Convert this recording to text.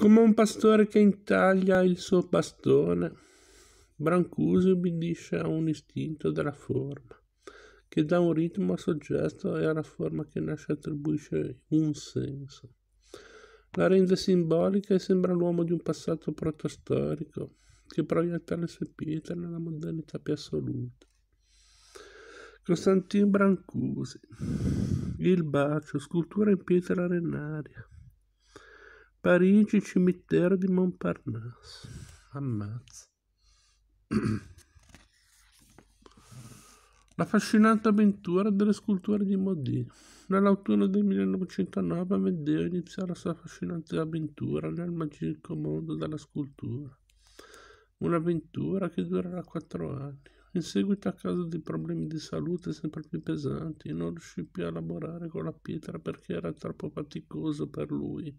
come un pastore che intaglia il suo bastone. Brancusi obbedisce a un istinto della forma, che dà un ritmo al soggetto e alla forma che nasce attribuisce un senso. La rende simbolica e sembra l'uomo di un passato protostorico, che proietta le sue pietre nella modernità più assoluta. Costantin Brancusi, Il bacio, scultura in pietra arenaria Parigi, cimitero di Montparnasse. Ammazza. La affascinante avventura delle sculture di Modì. Nell'autunno del 1909 Amedeo iniziò la sua affascinante avventura nel magico mondo della scultura. Un'avventura che durerà quattro anni. In seguito, a causa di problemi di salute sempre più pesanti, non riuscì più a lavorare con la pietra perché era troppo faticoso per lui.